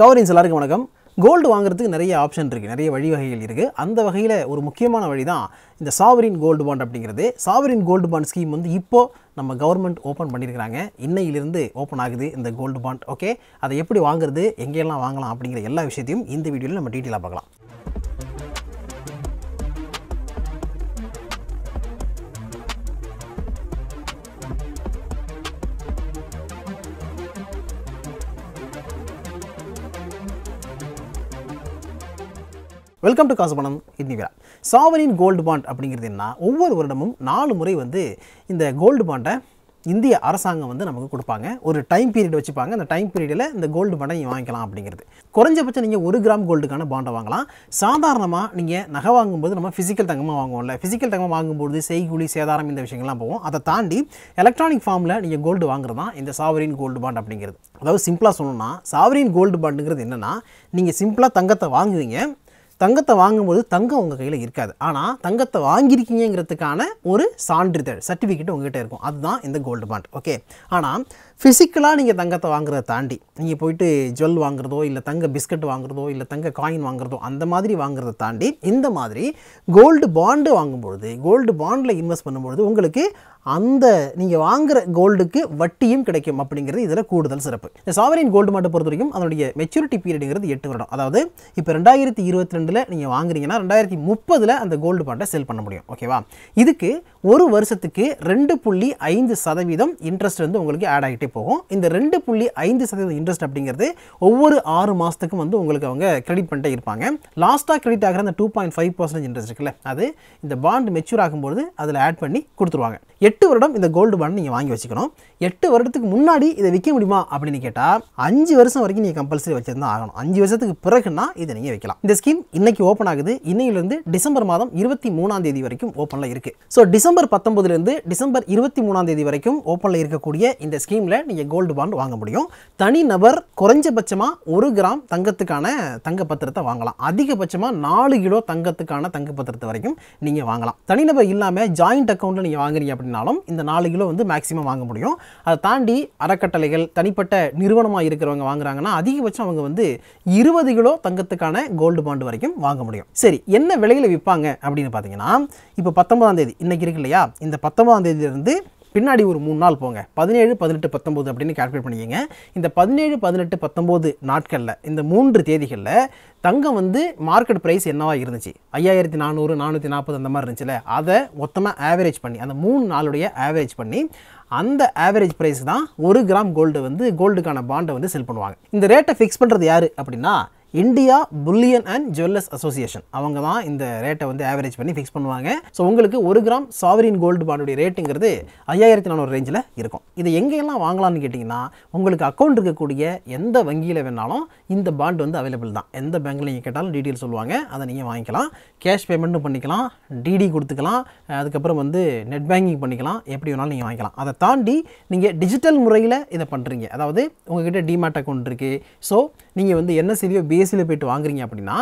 கவரின்ஸ் எல்லாருக்கும் வணக்கம் கோல்டு வாங்குறதுக்கு நிறைய ஆப்ஷன் இருக்குது நிறைய வழிவகைகள் இருக்குது அந்த வகையில் ஒரு முக்கியமான வழி தான் இந்த சாவரின் கோல்டு பாண்ட் அப்படிங்கிறது சாவரின் கோல்டு பாண்ட் ஸ்கீம் வந்து இப்போது நம்ம கவர்மெண்ட் ஓப்பன் பண்ணியிருக்கிறாங்க இன்னையிலிருந்து ஓப்பன் ஆகுது இந்த கோல்டு பாண்ட் ஓகே அதை எப்படி வாங்குறது எங்கெல்லாம் வாங்கலாம் அப்படிங்கிற எல்லா விஷயத்தையும் இந்த வீடியோவில் நம்ம டீட்டெயிலாக பார்க்கலாம் வெல்கம் டு காசு பணம் இன்னிவிழா சாவரின் கோல்டு பாண்ட் அப்படிங்கிறது என்ன ஒவ்வொரு வருடமும் நாலு முறை வந்து இந்த கோல்டு பாண்டை இந்திய அரசாங்கம் வந்து நமக்கு கொடுப்பாங்க ஒரு டைம் பீரியட் வச்சுப்பாங்க அந்த டைம் பீரியடில் இந்த கோல்டு பாண்டை நீங்கள் வாங்கிக்கலாம் அப்படிங்கிறது குறைஞ்சபட்சம் நீங்கள் ஒரு கிராம் கோல்டுக்கான பாண்டை வாங்கலாம் சாதாரணமாக நீங்கள் நகை வாங்கும்போது நம்ம ஃபிசிக்கல் தங்கமாக வாங்குவோம்ல ஃபிசிக்கல் தங்கமாக வாங்கும்போது செய்கூலி சேதாரம் இந்த விஷயங்கள்லாம் போவோம் அதை தாண்டி எலக்ட்ரானிக் ஃபார்மில் நீங்கள் கோல்டு வாங்குறது தான் இந்த சாவரின் கோல்டு பாண்ட் அப்படிங்கிறது அதாவது சிம்பிளாக சொல்லணும்னா சாவரின் கோல்டு பாண்டுங்கிறது என்னென்னா நீங்கள் சிம்பிளாக தங்கத்தை வாங்குவீங்க தங்கத்தை வாங்கும்போது தங்கம் உங்கள் கையில் இருக்காது ஆனால் தங்கத்தை வாங்கியிருக்கீங்கிறதுக்கான ஒரு சான்றிதழ் சர்டிஃபிகேட் உங்ககிட்ட இருக்கும் அதுதான் இந்த கோல்டு பாண்ட் ஓகே ஆனால் ஃபிசிக்கலாக நீங்கள் தங்கத்தை வாங்குறத தாண்டி நீங்கள் போயிட்டு ஜுவல் வாங்குறதோ இல்லை தங்க பிஸ்கட் வாங்குறதோ இல்லை தங்க காயின் வாங்குறதோ அந்த மாதிரி வாங்குறத தாண்டி இந்த மாதிரி கோல்டு பாண்டு வாங்கும்பொழுது கோல்டு பாண்டில் இன்வெஸ்ட் பண்ணும்பொழுது உங்களுக்கு அந்த நீங்கள் வாங்குற கோல்டுக்கு வட்டியும் கிடைக்கும் அப்படிங்கிறது இதில் கூடுதல் சிறப்பு இந்த சாவரின் கோல்டு மாட்டை பொறுத்த வரைக்கும் அதனுடைய மெச்சூரிட்டி பீரியடுங்கிறது எட்டு வருடம் அதாவது இப்போ ரெண்டாயிரத்தி இருபத்தி ரெண்டில் நீங்கள் வாங்குறீங்கன்னா ரெண்டாயிரத்தி முப்பதில் அந்த கோல்டு பாண்டை சேல் பண்ண முடியும் ஓகேவா இதுக்கு ஒரு வருஷத்துக்கு ரெண்டு புள்ளி ஐந்து சதவீதம் இன்ட்ரெஸ்ட் வந்து உங்களுக்கு ஆட் ஆகிட்டே போகும் இந்த ரெண்டு புள்ளி ஐந்து சதவீதம் இன்ட்ரெஸ்ட் அப்படிங்கிறது ஒவ்வொரு ஆறு மாதத்துக்கும் வந்து உங்களுக்கு அவங்க கிரெடிட் பண்ணிட்டே இருப்பாங்க லாஸ்ட்டாக கிரெடிட் ஆகிற அந்த two point five percentage interest இருக்குல்ல அது இந்த பாண்ட் மெச்சூர் ஆகும்போது அதில் ஆட் பண்ணி கொடுத்துருவாங்க எட்டு எட்டு வருடம் இந்த கோல்டு பாண்ட் நீங்கள் வாங்கி வச்சுக்கணும் எட்டு வருடத்துக்கு முன்னாடி இதை விற்க முடியுமா அப்படின்னு கேட்டால் அஞ்சு வருஷம் வரைக்கும் நீங்கள் கம்பல்சரி வச்சிருந்தா ஆகணும் அஞ்சு வருஷத்துக்கு பிறகுனா இதை நீங்கள் வைக்கலாம் இந்த ஸ்கீம் இன்னைக்கு ஓப்பன் ஆகுது இன்னையிலிருந்து டிசம்பர் மாதம் இருபத்தி மூணாம் தேதி வரைக்கும் ஓப்பனில் இருக்குது ஸோ டிசம்பர் பத்தொன்பதுலேருந்து டிசம்பர் இருபத்தி மூணாம் தேதி வரைக்கும் ஓப்பனில் இருக்கக்கூடிய இந்த ஸ்கீமில் நீங்கள் கோல்டு பாண்ட் வாங்க முடியும் தனி நபர் குறைஞ்சபட்சமாக ஒரு கிராம் தங்கத்துக்கான தங்க பத்திரத்தை வாங்கலாம் அதிகபட்சமாக நாலு கிலோ தங்கத்துக்கான தங்க பத்திரத்தை வரைக்கும் நீங்கள் வாங்கலாம் தனிநபர் இல்லாமல் ஜாயிண்ட் அக்கௌண்ட்டில் நீங்கள் வாங்குறீங்க அப்படின்னா வாங்கினாலும் இந்த நாலு கிலோ வந்து மேக்ஸிமம் வாங்க முடியும் அதை தாண்டி அறக்கட்டளைகள் தனிப்பட்ட நிறுவனமாக இருக்கிறவங்க வாங்குறாங்கன்னா அதிகபட்சம் அவங்க வந்து இருபது கிலோ தங்கத்துக்கான கோல்டு பாண்டு வரைக்கும் வாங்க முடியும் சரி என்ன விலையில் விற்பாங்க அப்படின்னு பார்த்தீங்கன்னா இப்போ பத்தொன்பதாம் தேதி இன்றைக்கி இருக்கு இல்லையா இந்த பத்தொன்பதாம் தேதியிலிருந்து பின்னாடி ஒரு மூணு நாள் போங்க பதினேழு பதினெட்டு பத்தொம்போது அப்படின்னு கால்குலேட் பண்ணிக்கோங்க இந்த பதினேழு பதினெட்டு பத்தொம்போது நாட்களில் இந்த மூன்று தேதிகளில் தங்கம் வந்து மார்க்கெட் ப்ரைஸ் என்னவாக இருந்துச்சு ஐயாயிரத்தி நானூறு நானூற்றி நாற்பது அந்த மாதிரி இருந்துச்சுல அதை மொத்தமாக ஆவரேஜ் பண்ணி அந்த மூணு நாளுடைய ஆவரேஜ் பண்ணி அந்த ஆவரேஜ் ப்ரைஸ் தான் ஒரு கிராம் கோல்டு வந்து கோல்டுக்கான பாண்டை வந்து செல் பண்ணுவாங்க இந்த ரேட்டை ஃபிக்ஸ் பண்ணுறது யார் அப்படின்னா India bullion and jewellers association அவங்க தான் இந்த ரேட்டை வந்து ஆவரேஜ் பண்ணி ஃபிக்ஸ் பண்ணுவாங்க ஸோ உங்களுக்கு ஒரு கிராம் சாவரின் கோல்டு பாண்டுடைய ரேட்டுங்கிறது ஐயாயிரத்தி நானூறு ரேஞ்சில் இருக்கும் இதை எங்கெல்லாம் வாங்கலாம்னு கேட்டிங்கன்னா உங்களுக்கு அக்கௌண்ட் இருக்கக்கூடிய எந்த வங்கியில் வேணாலும் இந்த பாண்டு வந்து அவைலபிள் தான் எந்த பேங்க்கில் நீங்கள் கேட்டாலும் டீட்டெயில் சொல்லுவாங்க அதை நீங்கள் வாங்கிக்கலாம் கேஷ் பேமெண்ட்டும் பண்ணிக்கலாம் டிடி கொடுத்துக்கலாம் அதுக்கப்புறம் வந்து நெட் பேங்கிங் பண்ணிக்கலாம் எப்படி வேணாலும் நீங்கள் வாங்கிக்கலாம் அதை தாண்டி நீங்கள் டிஜிட்டல் முறையில் இதை பண்ணுறீங்க அதாவது உங்கள்கிட்ட டிமேட் அக்கௌண்ட் இருக்குது ஸோ நீங்கள் வந்து என்ன என்எஸ்சிலியோ பி ஏசியில் போய்ட்டு வாங்குறீங்க அப்படின்னா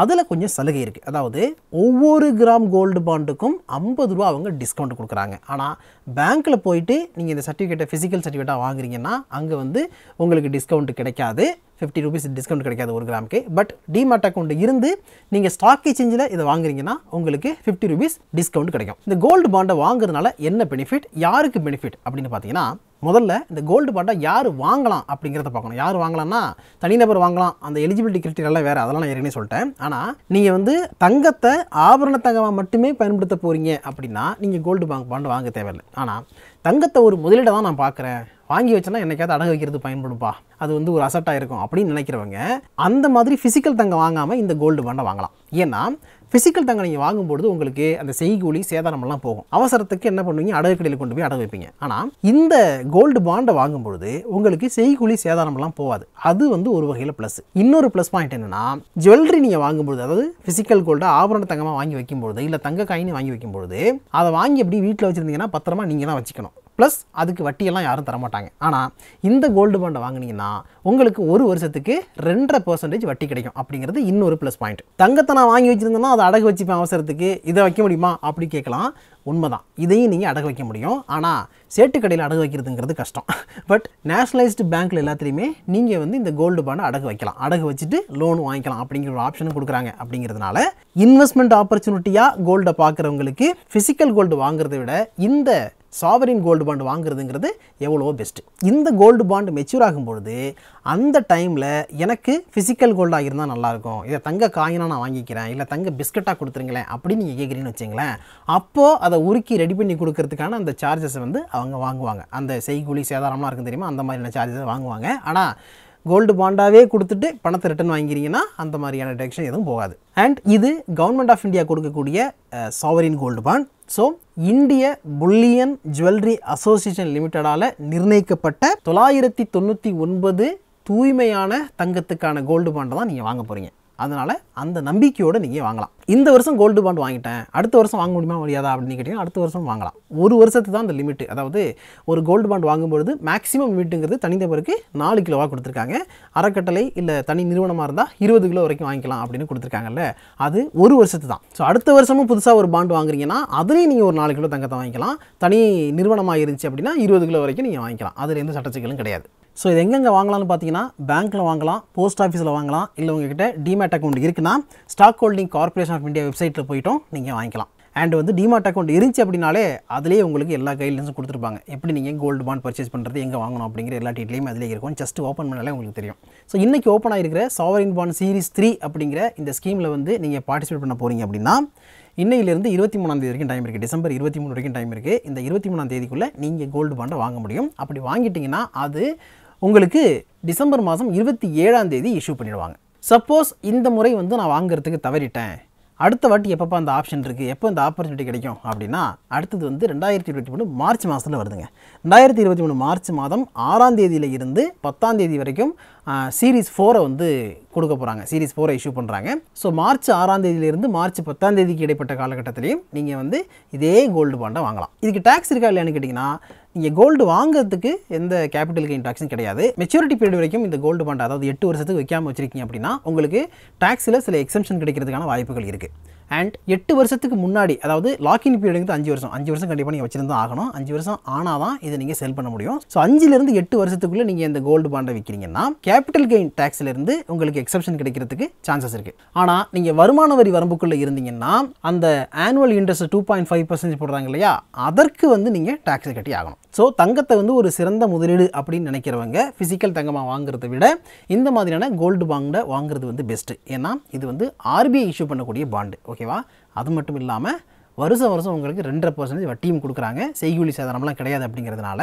அதில் கொஞ்சம் சலுகை இருக்குது அதாவது ஒவ்வொரு கிராம் கோல்டு பாண்டுக்கும் ஐம்பது ரூபா அவங்க டிஸ்கவுண்ட் கொடுக்குறாங்க ஆனால் பேங்க்கில் போயிட்டு நீங்கள் இந்த சர்டிஃபிகேட்டை ஃபிசிக்கல் சர்டிஃபிகேட்டாக வாங்குறீங்கன்னா அங்கே வந்து உங்களுக்கு டிஸ்கவுண்ட் கிடைக்காது ஃபிஃப்டி ருபீஸ் டிஸ்கவுண்ட் கிடைக்காது ஒரு கிராமுக்கு பட் டிமார்ட் அக்கௌண்ட் இருந்து நீங்கள் ஸ்டாக் எக்ஸ்சேஞ்சில் இதை வாங்குறீங்கன்னா உங்களுக்கு ஃபிஃப்டி ருபீஸ் டிஸ்கவுண்ட் கிடைக்கும் இந்த கோல்டு பாண்டை வாங்குறதுனால என்ன பெனிஃபிட் யாருக்கு பெனிஃபிட் அப்படின்னு பார்த்தீங்கன்னா முதல்ல இந்த கோல்டு பாட்டை யார் வாங்கலாம் அப்படிங்கிறத பார்க்கணும் யார் வாங்கலாம்னா தனிநபர் வாங்கலாம் அந்த எலிஜிபிலிட்டி கிரிட்டீரியெல்லாம் வேறு அதெல்லாம் நான் ஏற்கனவே சொல்லிட்டேன் ஆனால் நீங்கள் வந்து தங்கத்தை ஆபரண தங்கமாக மட்டுமே பயன்படுத்த போகிறீங்க அப்படின்னா நீங்கள் கோல்டு பாங்க் பாண்டு வாங்க தேவையில்லை ஆனால் தங்கத்தை ஒரு முதலீடை தான் நான் பார்க்குறேன் வாங்கி வச்சோன்னா என்னைக்காவது அடகு வைக்கிறது பயன்படும்பா அது வந்து ஒரு அசட்டாக இருக்கும் அப்படின்னு நினைக்கிறவங்க அந்த மாதிரி ஃபிசிக்கல் தங்கம் வாங்காமல் இந்த கோல்டு பாண்டை வாங்கலாம் ஏன்னா ஃபிசிக்கல் தங்கம் நீங்கள் வாங்கும்போது உங்களுக்கு அந்த செய்கூலி சேதாரமெல்லாம் போகும் அவசரத்துக்கு என்ன பண்ணுவீங்க அடகு கடையில் கொண்டு போய் அடகு வைப்பீங்க ஆனால் இந்த கோல்டு பாண்டை வாங்கும்பொழுது உங்களுக்கு செய்கூலி சேதாரமெல்லாம் போகாது அது வந்து ஒரு வகையில் ப்ளஸ் இன்னொரு ப்ளஸ் பாயிண்ட் என்னென்னா ஜுவல்லரி நீங்கள் வாங்கும்பொழுது அதாவது ஃபிசிக்கல் கோல்டை ஆபரண தங்கமாக வாங்கி வைக்கும்பொழுது இல்லை தங்க காயின்னு வாங்கி வைக்கும்பொழுது அதை வாங்கி எப்படி வீட்டில் வச்சுருந்தீங்கன்னா பத்திரமா நீங்கள் தான் வச்சுக்கணும் ப்ளஸ் அதுக்கு வட்டியெல்லாம் யாரும் தரமாட்டாங்க ஆனால் இந்த கோல்டு பாண்டை வாங்கினீங்கன்னா உங்களுக்கு ஒரு வருஷத்துக்கு ரெண்டரை பர்சன்டேஜ் வட்டி கிடைக்கும் அப்படிங்கிறது இன்னொரு ப்ளஸ் பாயிண்ட் தங்கத்தை நான் வாங்கி வச்சுருந்தேன்னா அதை அடகு வச்சுப்பேன் அவசரத்துக்கு இதை வைக்க முடியுமா அப்படி கேட்கலாம் உண்மைதான் இதையும் நீங்கள் அடகு வைக்க முடியும் ஆனால் சேட்டுக்கடையில் அடகு வைக்கிறதுங்கிறது கஷ்டம் பட் நேஷனலைஸ்டு பேங்க்கில் எல்லாத்துலேயுமே நீங்கள் வந்து இந்த கோல்டு பாண்டை அடகு வைக்கலாம் அடகு வச்சுட்டு லோன் வாங்கிக்கலாம் அப்படிங்கிற ஒரு ஆப்ஷனும் கொடுக்குறாங்க அப்படிங்கிறதுனால இன்வெஸ்ட்மெண்ட் ஆப்பர்ச்சுனிட்டியாக கோல்டை பார்க்குறவங்களுக்கு ஃபிசிக்கல் கோல்டு வாங்குறத விட இந்த சாவரின் கோல்டு பாண்டு வாங்குறதுங்கிறது எவ்வளோ பெஸ்ட்டு இந்த கோல்டு பாண்டு மெச்சூர் ஆகும்பொழுது அந்த டைமில் எனக்கு ஃபிசிக்கல் கோல்டாக இருந்தால் நல்லாயிருக்கும் இதை தங்க காயினாக நான் வாங்கிக்கிறேன் இல்லை தங்க பிஸ்கட்டாக கொடுத்துருங்களேன் அப்படின்னு நீங்கள் கேட்குறீங்கன்னு வச்சுங்களேன் அப்போது அதை உருக்கி ரெடி பண்ணி கொடுக்கறதுக்கான அந்த சார்ஜஸை வந்து அவங்க வாங்குவாங்க அந்த செய்கூலி சேதாரம்லாம் இருக்கும் தெரியுமா அந்த மாதிரியான சார்ஜஸை வாங்குவாங்க ஆனால் கோல்டு பாண்டாவே கொடுத்துட்டு பணத்தை ரிட்டன் வாங்கிறீங்கன்னா அந்த மாதிரியான டெக்ஷன் எதுவும் போகாது அண்ட் இது கவர்மெண்ட் ஆஃப் இந்தியா கொடுக்கக்கூடிய சாவரின் கோல்டு பாண்ட் ஸோ இந்திய புல்லியன் ஜுவல்லரி அசோசியேஷன் லிமிட்டடால் நிர்ணயிக்கப்பட்ட தொள்ளாயிரத்தி தொண்ணூற்றி ஒன்பது தூய்மையான தங்கத்துக்கான கோல்டு பாண்டை தான் நீங்கள் வாங்க போகிறீங்க அதனால் அந்த நம்பிக்கையோடு நீங்கள் வாங்கலாம் இந்த வருஷம் கோல்டு பாண்ட் வாங்கிட்டேன் அடுத்த வருஷம் வாங்க முடியுமா முடியாதா அப்படின்னு கேட்டிங்கன்னா அடுத்த வருஷம் வாங்கலாம் ஒரு வருஷத்துக்கு தான் அந்த லிமிட்டு அதாவது ஒரு கோல்டு பாண்ட் வாங்கும்பொழுது மேக்ஸிமம் லிமிட்டுங்கிறது தனிநபருக்கு நாலு கிலோவாக கொடுத்துருக்காங்க அறக்கட்டளை இல்லை தனி நிறுவனமாக இருந்தால் இருபது கிலோ வரைக்கும் வாங்கிக்கலாம் அப்படின்னு கொடுத்துருக்காங்கல்ல அது ஒரு வருஷத்து தான் ஸோ அடுத்த வருஷமும் புதுசாக ஒரு பாண்ட் வாங்குறீங்கன்னா அதுலேயும் நீங்கள் ஒரு நாலு கிலோ தங்கத்தை வாங்கிக்கலாம் தனி நிறுவனமாக இருந்துச்சு அப்படின்னா இருபது கிலோ வரைக்கும் நீங்கள் வாங்கிக்கலாம் அதில் எந்த சட்டச்சிக்கலும் கிடையாது ஸோ இது எங்கெங்கே வாங்கலாம்னு பார்த்தீங்கன்னா பேங்க்கில் வாங்கலாம் போஸ்ட் ஆஃபீஸில் வாங்கலாம் இல்லை உங்ககிட்ட டிமேட் அக்கௌண்ட் இருக்குன்னா stock holding corporation of India வெப்சைட்டில் போய்ட்டும் நீங்கள் வாங்கிக்கலாம் அண்ட் வந்து டிமார்ட் அக்கௌண்ட் இருந்துச்சு அப்படின்னாலே அதிலேயே உங்களுக்கு எல்லா கைட்லைன்ஸும் கொடுத்துருப்பாங்க எப்படி நீங்கள் கோல்டு பாண்ட் பர்ச்சேஸ் பண்ணுறது எங்கே வாங்கணும் அப்படிங்கிற எல்லா டீட்லையும் அதிலே இருக்கும் ஜஸ்ட் ஓப்பன் பண்ணாலே உங்களுக்கு தெரியும் ஸோ இன்றைக்கி ஓப்பன் ஆகிருக்கிற சாவரின் பாண்ட் சீரிஸ் த்ரீ அப்படிங்கிற இந்த ஸ்கீமில் வந்து நீங்கள் பார்ட்டிசிபேட் பண்ண போகிறீங்க அப்படின்னா இன்னையிலிருந்து இருபத்தி மூணாம் தேதி வரைக்கும் டைம் இருக்குது டிசம்பர் இருபத்தி மூணு வரைக்கும் டைம் இருக்குது இந்த இருபத்தி மூணாம் தேதிக்குள்ளே நீங்கள் கோல்டு பாண்டை வாங்க முடியும் அப்படி வாங்கிட்டிங்கன்னா அது உங்களுக்கு டிசம்பர் மாதம் இருபத்தி ஏழாம் தேதி இஷ்யூ பண்ணிடுவாங்க சப்போஸ் இந்த முறை வந்து நான் வாங்குறதுக்கு தவறிட்டேன் அடுத்த வாட்டி எப்பப்போ அந்த ஆப்ஷன் இருக்குது எப்போ இந்த ஆப்பர்ச்சுனிட்டி கிடைக்கும் அப்படின்னா அடுத்தது வந்து ரெண்டாயிரத்தி இருபத்தி மூணு மார்ச் மாதத்தில் வருதுங்க ரெண்டாயிரத்தி இருபத்தி மூணு மார்ச் மாதம் ஆறாம் தேதியில் இருந்து பத்தாம் தேதி வரைக்கும் சீரீஸ் ஃபோரை வந்து கொடுக்க போகிறாங்க சீரீஸ் ஃபோரை இஷ்யூ பண்ணுறாங்க ஸோ மார்ச் ஆறாம் தேதியிலிருந்து மார்ச் பத்தாம் தேதிக்கு இடைப்பட்ட காலகட்டத்திலையும் நீங்கள் வந்து இதே கோல்டு பாண்டை வாங்கலாம் இதுக்கு டேக்ஸ் இருக்கா இல்லையான்னு கேட்டிங்கன்னா நீங்கள் கோல்டு வாங்குறதுக்கு எந்த கேபிட்டல் கெயின் டாக்ஸும் கிடையாது மெச்சூரிட்டி பீரியட் வரைக்கும் இந்த கோல்டு பாண்ட் அதாவது எட்டு வருஷத்துக்கு வைக்காமல் வச்சிருக்கீங்க அப்படின்னா உங்களுக்கு டேக்ஸில் சில எக்ஸம்ஷன் கிடைக்கிறதுக்கான வாய்ப்புகள் இருக்குது அண்ட் எட்டு வருஷத்துக்கு முன்னாடி அதாவது லாக்இன் பீரியடுங்கிறது அஞ்சு வருஷம் அஞ்சு வருஷம் கண்டிப்பாக நீங்கள் வச்சிருந்து ஆகணும் அஞ்சு வருஷம் ஆனால் தான் இதை நீங்கள் செல் பண்ண முடியும் ஸோ அஞ்சுலேருந்து எட்டு வருஷத்துக்குள்ளே நீங்கள் இந்த கோல்டு பாண்டை விற்கிறீங்கன்னா கேபிட்டல் கெயின் டேக்ஸ்லேருந்து உங்களுக்கு எக்ஸப்ஷன் கிடைக்கிறதுக்கு சான்சஸ் இருக்குது ஆனால் நீங்கள் வருமான வரி வரம்புக்குள்ளே இருந்தீங்கன்னா அந்த annual interest two point five percentage போடுறாங்க இல்லையா அதற்கு வந்து நீங்கள் டேக்ஸ் கட்டி ஆகணும் ஸோ தங்கத்தை வந்து ஒரு சிறந்த முதலீடு அப்படின்னு நினைக்கிறவங்க ஃபிசிக்கல் தங்கமாக வாங்குறத விட இந்த மாதிரியான கோல்டு பாண்டை வாங்குறது வந்து பெஸ்ட்டு ஏன்னா இது வந்து ஆர்பிஐ இஷ்யூ பண்ணக்கூடிய பாண்டு ஓகே ஓகேவா அது மட்டும் இல்லாமல் வருஷம் வருஷம் உங்களுக்கு ரெண்டரை பர்சன்டேஜ் வட்டியும் கொடுக்குறாங்க செய்கூலி சேதாரம்லாம் கிடையாது அப்படிங்கிறதுனால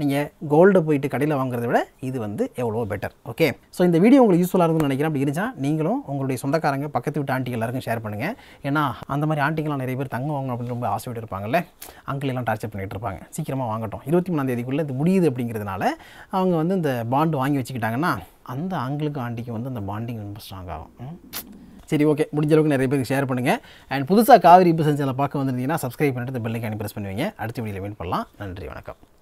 நீங்கள் கோல்டு போயிட்டு கடையில் வாங்குறத விட இது வந்து எவ்வளோ பெட்டர் ஓகே ஸோ இந்த வீடியோ உங்களுக்கு யூஸ்ஃபுல்லாக இருக்கும்னு நினைக்கிறேன் அப்படி இருந்தால் நீங்களும் உங்களுடைய சொந்தக்காரங்க பக்கத்து வீட்டு ஆண்டிகள் எல்லாருக்கும் ஷேர் பண்ணுங்கள் ஏன்னா அந்த மாதிரி ஆண்டிகள்லாம் நிறைய பேர் தங்க வாங்கணும் அப்படின்னு ரொம்ப ஆசைப்பட்டு இருப்பாங்கல்ல அங்கிள் எல்லாம் டார்ச்சர் பண்ணிகிட்டு இருப்பாங்க சீக்கிரமாக வாங்கட்டும் இருபத்தி மூணாம் தேதிக்குள்ளே இது முடியுது அப்படிங்கிறதுனால அவங்க வந்து இந்த பாண்டு வாங்கி வச்சுக்கிட்டாங்கன்னா அந்த ஆங்கிளுக்கு ஆண்டிக்கு வந்து அந்த பாண்டிங் ரொம்ப ஸ்ட்ராங்காகும் ஆகும் சரி ஓகே முடிஞ்ச அளவுக்கு நிறைய பேருக்கு ஷேர் பண்ணுங்கள் அண்ட் புதுசாக காவிரி இப்போ செஞ்சதில் பார்க்க வந்திருந்தீங்கன்னா சப்ஸ்கிரைப் பண்ணிட்டு பெல்லைக்கு அனுப்பி ப்ரெஸ் பண்ணுவீங்க அடுத்த வீடியோவில் மீட் பண்ணலாம் நன்றி வணக்கம்